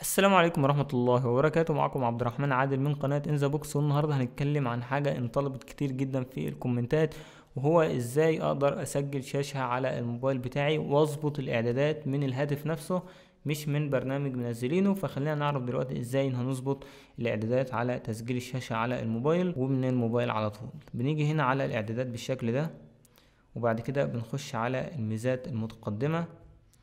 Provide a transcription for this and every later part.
السلام عليكم ورحمة الله وبركاته معكم عبد الرحمن عادل من قناة انزا بوكس والنهاردة هنتكلم عن حاجة انطلبت كتير جدا في الكومنتات وهو ازاي اقدر اسجل شاشة على الموبايل بتاعي واظبط الاعدادات من الهاتف نفسه مش من برنامج منزلينه فخلينا نعرف دلوقتي ازاي هنظبط الاعدادات على تسجيل الشاشة على الموبايل ومن الموبايل على طول بنيجي هنا على الاعدادات بالشكل ده وبعد كده بنخش على الميزات المتقدمة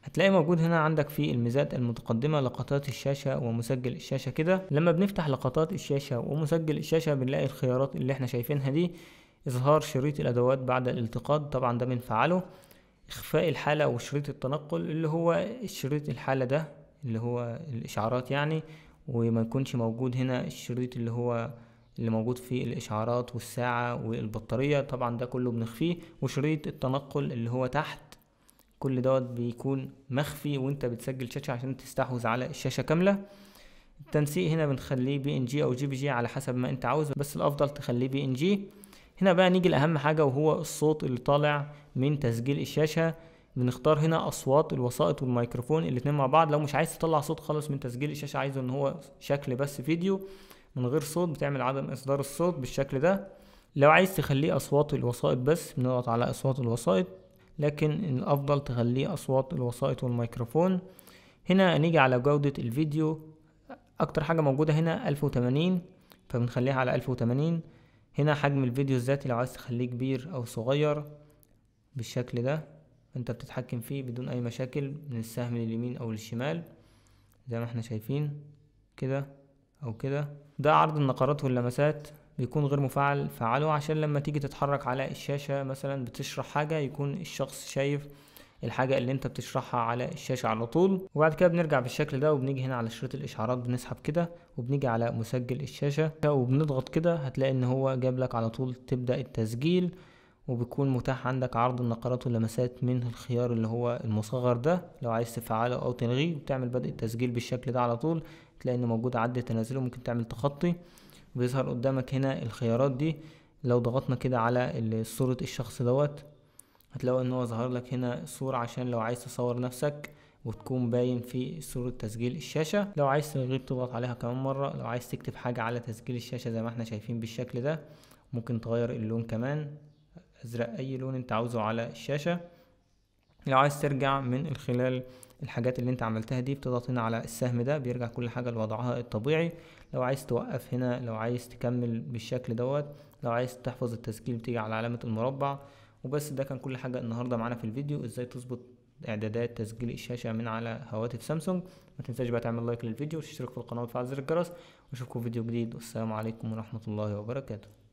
هتلاقي موجود هنا عندك في الميزات المتقدمة لقطات الشاشة ومسجل الشاشة كده لما بنفتح لقطات الشاشة ومسجل الشاشة بنلاقي الخيارات اللي احنا شايفينها دي إظهار شريط الأدوات بعد الالتقاط طبعا ده بنفعله إخفاء الحالة وشريط التنقل اللي هو شريط الحالة ده اللي هو الإشعارات يعني وما يكونش موجود هنا الشريط اللي هو اللي موجود في الإشعارات والساعة والبطارية طبعا ده كله بنخفيه وشريط التنقل اللي هو تحت كل دوت بيكون مخفي وانت بتسجل شاشة عشان تستحوذ على الشاشة كاملة التنسيق هنا بنخليه بي ان جي او جي بي جي على حسب ما انت عاوز بس الافضل تخليه بي ان جي هنا بقى نيجي لاهم حاجة وهو الصوت اللي طالع من تسجيل الشاشة بنختار هنا اصوات الوسائط والميكروفون الاتنين مع بعض لو مش عايز تطلع صوت خالص من تسجيل الشاشة عايزه ان هو شكل بس فيديو من غير صوت بتعمل عدم اصدار الصوت بالشكل ده لو عايز تخليه اصوات الوسائط بس بنضغط على اصوات الوسائط لكن الأفضل تخليه أصوات الوسائط والميكروفون هنا نيجي على جودة الفيديو أكتر حاجة موجودة هنا 1080 فبنخليها على 1080 هنا حجم الفيديو الذاتي لو عايز تخليه كبير أو صغير بالشكل ده انت بتتحكم فيه بدون أي مشاكل من السهم لليمين أو للشمال زي ما احنا شايفين كده أو كده ده عرض النقرات واللمسات بيكون غير مفعل فعله عشان لما تيجي تتحرك على الشاشة مثلا بتشرح حاجة يكون الشخص شايف الحاجة اللي انت بتشرحها على الشاشة على طول وبعد كده بنرجع بالشكل ده وبنيجي هنا على شريط الاشعارات بنسحب كده وبنيجي على مسجل الشاشة وبنضغط كده هتلاقي ان هو جاب لك على طول تبدأ التسجيل وبيكون متاح عندك عرض النقرات واللمسات من الخيار اللي هو المصغر ده لو عايز تفعله او تلغيه وبتعمل بدء التسجيل بالشكل ده على طول تلاقي انه موجود عد تنازله ممكن تعمل تخطي بيظهر قدامك هنا الخيارات دي لو ضغطنا كده على صورة الشخص دوت هتلاقوا ان هو ظهر لك هنا صورة عشان لو عايز تصور نفسك وتكون باين في صورة تسجيل الشاشة لو عايز تغير تضغط عليها كمان مرة لو عايز تكتب حاجة على تسجيل الشاشة زي ما احنا شايفين بالشكل ده ممكن تغير اللون كمان ازرق اي لون انت عاوزه على الشاشة لو عايز ترجع من خلال الحاجات اللي انت عملتها دي بتضغط هنا على السهم ده بيرجع كل حاجة لوضعها الطبيعي لو عايز توقف هنا لو عايز تكمل بالشكل دوت لو عايز تحفظ التسجيل بتيجي على علامة المربع وبس ده كان كل حاجة النهاردة معانا في الفيديو ازاي تظبط اعدادات تسجيل الشاشة من على هواتف سامسونج ما تنساش بقى تعمل لايك للفيديو وتشترك في القناة وتفعل زر الجرس واشوفكم في فيديو جديد والسلام عليكم ورحمة الله وبركاته